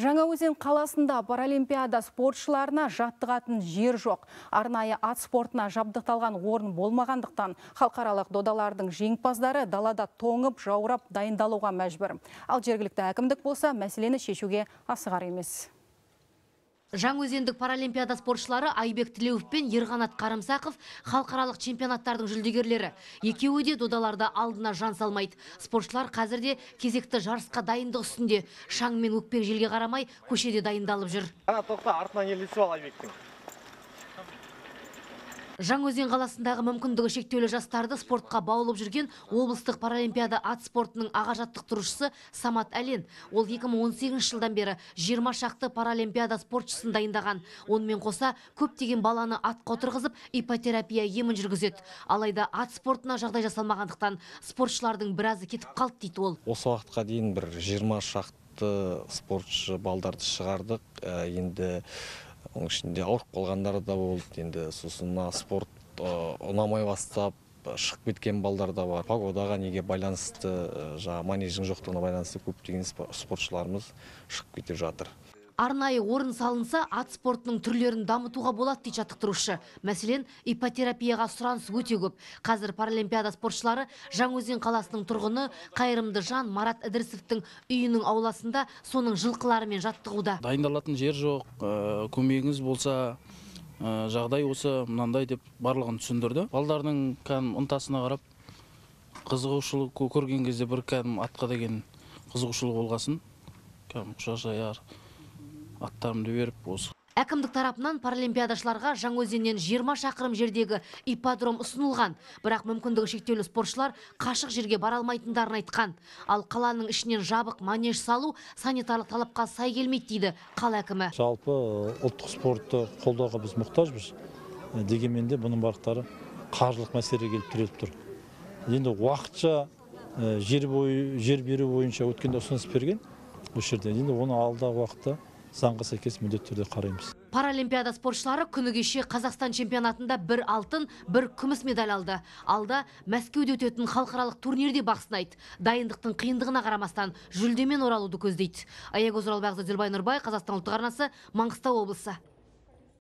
Жаңаөзен қаласында паралимпиада спортшыларына жаттығатын жер жоқ. Арнайы ат спортына жабдықталған орын болмағандықтан халықаралық додалардың жеңімпаздары далада тоңып, жаурап дайындалуға мәжбір. Ал жергілікті әкімдік болса мәселені шешуге асығар емес. Жаңөзендік паралимпиада спортшылары Айбек Тілеуов пен Ерғанат Қарымсақов халықаралық чемпионаттардың жүлдегерлері. Екеуі де додаларда алдына жан салмайды. Спортшылар қазірде кезекті жарысқа дайындық үстінде шаң мен өкпек желге қарамай көшеде дайындалып жүр. Ана тоқта артынан елдесіп ал Айбектің. Жаңөзен қаласындағы мүмкіндігі шектеулі жастарды спортқа баулып жүрген облыстық паралимпиада ат спортының аға жаттықтырушысы Самат Әлен. Ол 2018 жылдан бері 20 шақты паралимпиада спортшысын дайындаған. Онымен қоса көптеген баланы ат қотырғызып, ипотерапия емін жүргізет. Алайда ат спортына жағдай жасалмағандықтан спортшылардың біразы кетіп қалды дейді ол. Осы уақытқа дейін бір 20 шақты спортшы балдарды шығардық. Ә, енді оның ішінде ауырып қалғандар да болды енді сосын спорт ұнамай бастап шығып кеткен балдар да бар погодаға неге байланысты жаңағы манеждің жоқтығына байланысты көптеген спортшыларымыз шығып кетіп жатыр арнайы орын салынса ат спортының түрлерін дамытуға болады дейді жаттықтырушы мәселен ипотерапияға сұраныс өте көп қазір паралимпиада спортшылары жаңаөзен қаласының тұрғыны қайырымды жан марат ідірісовтың үйінің ауласында соның жылқыларымен жаттығуда дайындалатын жер жоқ э, көмегіңіз болса э, жағдай осы мынандай деп барлығын түсіндірді балдардың кәдімгі ынтасына қарап қызығушылық көрген кезде бір кәдімгі атқа деген қызығушылық болғасын кәдімгі құшақ аттарымды беріп осы әкімдік тарапынан паралимпиадашыларға жаңаөзеннен жиырма шақырым жердегі ипподром ұсынылған бірақ мүмкіндігі шектеулі спортшылар қашық жерге бара алмайтындарын айтқан ал қаланың ішінен жабық манеж салу санитарлық талапқа сай келмейді дейді қала әкімі жалпы э, ұлттық спортты қолдауға біз мұқтажбыз э, дегенмен де бұның барлықтары қаржылық мәселеге келіп тіреліп тұр енді уақытша э, жер, бойы, жер беру бойынша өткенде ұсыныс берген осы жерде енді оны алдағы уақытта заңға сәйкес міндетті түрде қараймыз паралимпиада спортшылары күні кеше қазақстан чемпионатында бір алтын бір күміс медаль алды алда мәскеуде өтетін халықаралық турнирде бақ сынайды дайындықтың қиындығына қарамастан жүлдемен оралуды көздейді аягөз оралбайқызы зүлбай нұрбай қазақстан ұлттық арнасы маңғыстау облысы